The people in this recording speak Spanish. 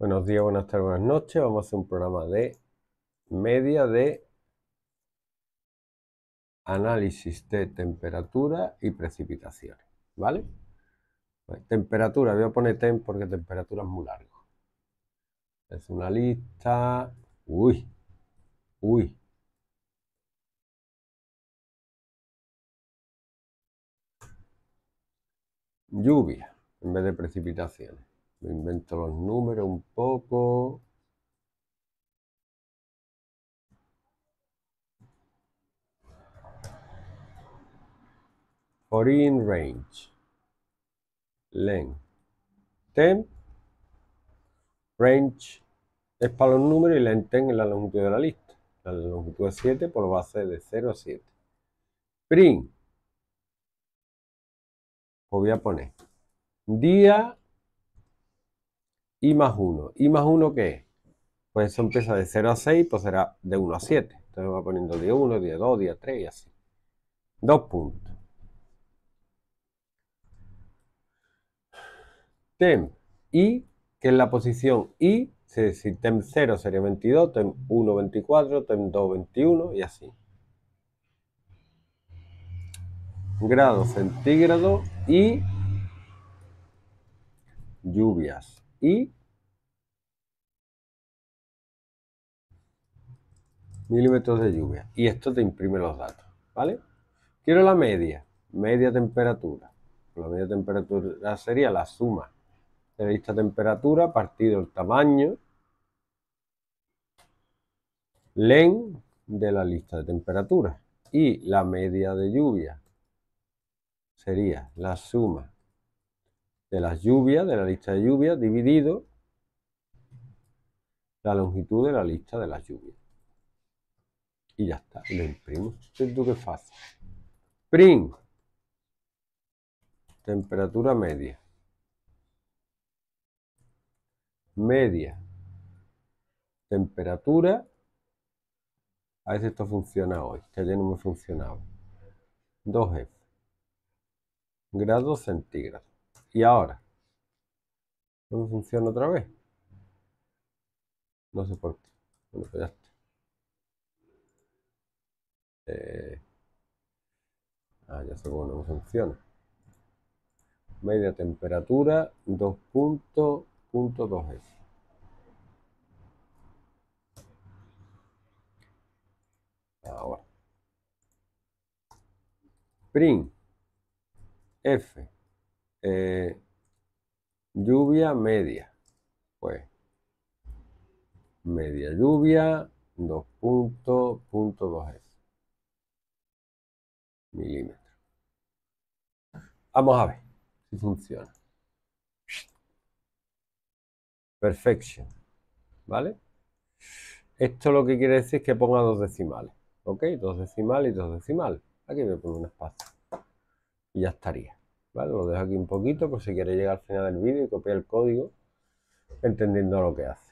Buenos días, buenas tardes, buenas noches. Vamos a hacer un programa de media de análisis de temperatura y precipitaciones. ¿Vale? Pues temperatura, voy a poner tem porque temperatura es muy largo. Es una lista. Uy, uy. Lluvia en vez de precipitaciones. Me invento los números un poco. in range. Length. Ten. Range es para los números y length ten es la longitud de la lista. La longitud es 7, por lo de 0 a 7. Print. Os pues voy a poner día y más 1. ¿Y más 1 qué es? Pues eso empieza de 0 a 6, pues será de 1 a 7. Entonces va poniendo día 1, día 2, día 3 y así. Dos puntos. Tem I, que es la posición I, si tem 0 sería 22, tem 1, 24, tem 2, 21 y así. Grado centígrado y lluvias. Y milímetros de lluvia. Y esto te imprime los datos, ¿vale? Quiero la media, media temperatura. La media temperatura sería la suma de de temperatura partido el tamaño len de la lista de temperaturas. Y la media de lluvia sería la suma de las lluvias, de la lista de lluvia dividido la longitud de la lista de las lluvias y ya está, lo imprimo. Es lo que fácil. Print. Temperatura media. Media. Temperatura. A ver si esto funciona hoy, que ayer no me funcionaba. 2F. Grados centígrados. Y ahora. No me funciona otra vez. No sé por qué. Bueno, pues ya está. Eh, ah, ya sé cómo no funciona. Media temperatura 2.2S. Ahora. Print F. Eh, lluvia media. Pues media lluvia 2.2S milímetros. Vamos a ver si funciona. Perfection. ¿Vale? Esto lo que quiere decir es que ponga dos decimales. ¿Ok? Dos decimales y dos decimales. Aquí me a un espacio. Y ya estaría. ¿Vale? Lo dejo aquí un poquito por si quiere llegar al final del vídeo y copiar el código entendiendo lo que hace.